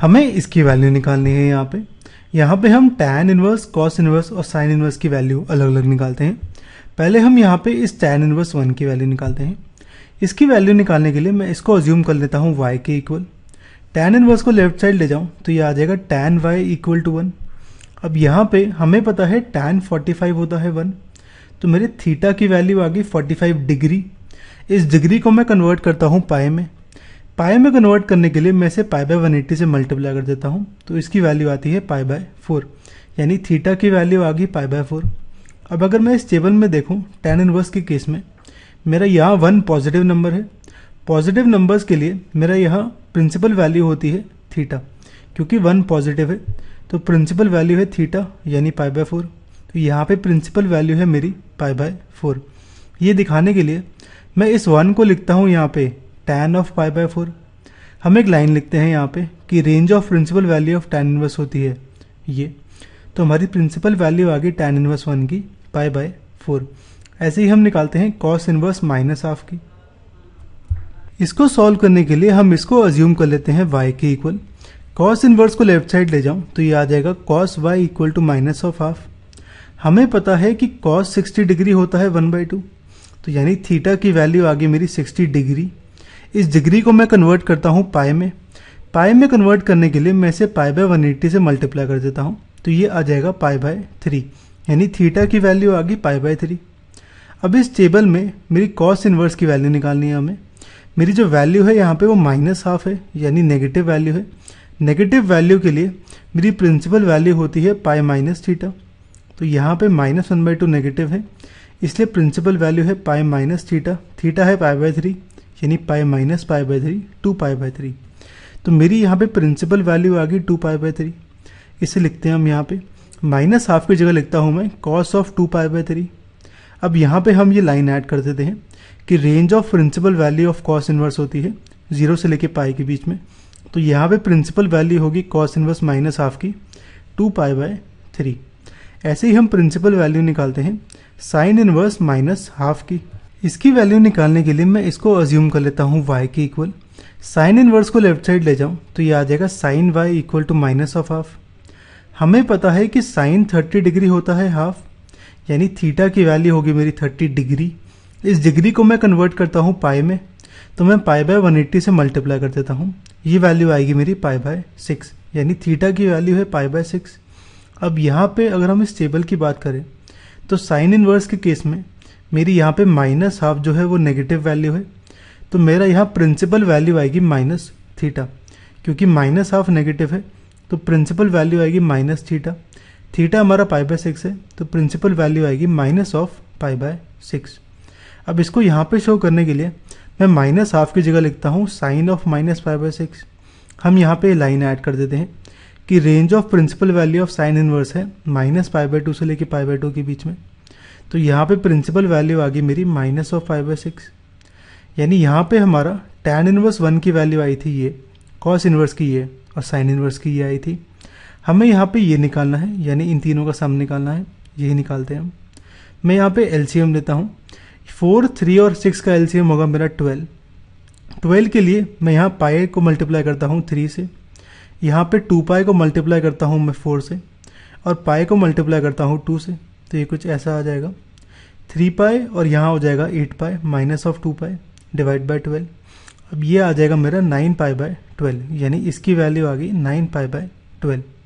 हमें इसकी वैल्यू निकालनी है यहाँ पे यहाँ पे हम टैन इन्वर्स कॉस इनवर्स और साइन इनवर्स की वैल्यू अलग अलग निकालते हैं पहले हम यहाँ पे इस टैन इनवर्स वन की वैल्यू निकालते हैं इसकी वैल्यू निकालने के लिए मैं इसको अज्यूम कर लेता हूँ वाई के इक्वल टैन इनवर्स को लेफ्ट साइड ले जाऊँ तो ये आ जाएगा tan Y equal to one अब यहाँ पे हमें पता है टैन 45 होता है वन तो मेरे थीटा की वैल्यू आ गई फोर्टी फाइव डिग्री इस डिग्री को मैं कन्वर्ट करता हूँ पाए में पाए में कन्वर्ट करने के लिए मैं इसे पाई बाय वन से मल्टीप्लाई कर देता हूँ तो इसकी वैल्यू आती है पाए बाय फोर यानी थीटा की वैल्यू आ गई पाई बाय फोर अब अगर मैं इस टेबल में देखूँ टेन इनवर्स के केस में मेरा यहाँ वन पॉजिटिव नंबर है पॉजिटिव नंबर्स के लिए मेरा यहाँ प्रिंसिपल वैल्यू होती है थीटा क्योंकि वन पॉजिटिव है तो प्रिंसिपल वैल्यू है थीटा यानी पाई बाय फोर तो यहाँ पे प्रिंसिपल वैल्यू है मेरी पाई बाय फोर ये दिखाने के लिए मैं इस वन को लिखता हूँ यहाँ पे tan of pi by four हम एक लाइन लिखते हैं यहाँ पे कि range of principal value of tan inverse होती है ये तो हमारी प्रिंसिपल वैल्यू आ गई टेन इनवर्स वन की पाई बाय फोर ऐसे ही हम निकालते हैं कॉस इनवर्स माइनस हाफ की इसको सॉल्व करने के लिए हम इसको अज्यूम कर लेते हैं वाई के इक्वल कॉस इनवर्स को लेफ्ट साइड ले जाऊं तो ये आ जाएगा cos Y equal to minus of half हमें पता है कि कॉस 60 डिग्री होता है वन बाई टू तो यानी थीटा की वैल्यू आ गई मेरी 60 डिग्री इस डिग्री को मैं कन्वर्ट करता हूँ पाए में पाए में कन्वर्ट करने के लिए मैं इसे पाए बाय वन से मल्टीप्लाई कर देता हूँ तो ये आ जाएगा पाए बाय थ्री यानी थीटा की वैल्यू आ गई पाए बाय थ्री अब इस टेबल में मेरी कॉस इन्वर्स की वैल्यू निकालनी है हमें मेरी जो वैल्यू है यहाँ पे वो माइनस हाफ है यानी नेगेटिव वैल्यू है नेगेटिव वैल्यू के लिए मेरी प्रिंसिपल वैल्यू होती है पाए माइनस थीटा तो यहाँ पे minus one by two negative है इसलिए प्रिंसिपल वैल्यू है पाए माइनस थीटा थीटा है पाए बाय थ्री यानी pi minus pi by three two pi by three तो मेरी यहाँ पे प्रिंसिपल वैल्यू आ गई टू पाई बाई थ्री इसे लिखते हैं हम यहाँ पे माइनस हाफ की जगह लिखता हूँ मैं cos of two pi by three अब यहाँ पे हम ये लाइन ऐड कर देते हैं कि range of principal value of cos inverse होती है जीरो से लेके पाई के बीच में तो यहाँ पे प्रिंसिपल वैल्यू होगी कॉस इन्वर्स माइनस हाफ की टू पाई बाय थ्री ऐसे ही हम प्रिंसिपल वैल्यू निकालते हैं साइन इन्वर्स माइनस हाफ की इसकी वैल्यू निकालने के लिए मैं इसको अज्यूम कर लेता हूँ वाई के इक्वल साइन इनवर्स को लेफ्ट साइड ले जाऊँ तो ये आ जाएगा sine Y equal to minus of half हमें पता है कि साइन थर्टी डिग्री होता है हाफ यानी थीटा की वैल्यू होगी मेरी थर्टी डिग्री इस डिग्री को मैं कन्वर्ट करता हूँ पाए में तो मैं पाई बाय वन से मल्टीप्लाई कर देता हूँ ये वैल्यू आएगी मेरी पाई बाय सिक्स यानी थीटा की वैल्यू है पाई बाय सिक्स अब यहाँ पर अगर हम इस टेबल की बात करें तो साइन इनवर्स के केस में मेरी यहाँ पे माइनस हाफ जो है वो नेगेटिव वैल्यू है तो मेरा यहाँ प्रिंसिपल वैल्यू आएगी माइनस थीटा क्योंकि माइनस हाफ नेगेटिव है तो प्रिंसिपल वैल्यू आएगी माइनस थीटा थीटा हमारा पाई बाय सिक्स है तो प्रिंसिपल वैल्यू आएगी minus of pi by six अब इसको यहाँ पे शो करने के लिए मैं माइनस हाफ की जगह लिखता हूँ sine of minus five by six हम यहाँ पे लाइन ऐड कर देते हैं कि range of principal value of sine inverse है माइनस फाइव बाई टू से लेके फाइव बाई टू के बीच में तो यहाँ पे प्रिंसिपल वैल्यू आ गई मेरी minus of five by six यानी यहाँ पे हमारा टेन इनवर्स वन की वैल्यू आई थी ये कॉस इनवर्स की ये और साइन इनवर्स की ये आई थी हमें यहाँ पे ये निकालना है यानी इन तीनों का सम निकालना है यही निकालते हैं हम मैं यहाँ पे एलसीएम लेता हूँ फोर थ्री और सिक्स का एलसीएम होगा मेरा ट्वेल्व ट्वेल्व के लिए मैं यहाँ पाए को मल्टीप्लाई करता हूँ थ्री से यहाँ पे टू पाए को मल्टीप्लाई करता हूँ मैं फोर से और पाए को मल्टीप्लाई करता हूँ टू से तो ये कुछ ऐसा आ जाएगा थ्री पाई और यहाँ हो जाएगा eight pi minus of two pi divide by twelve अब ये आ जाएगा मेरा नाइन पाई बाय ट्वेल्व यानी इसकी वैल्यू आ गई नाइन पाई बाय ट्वेल्व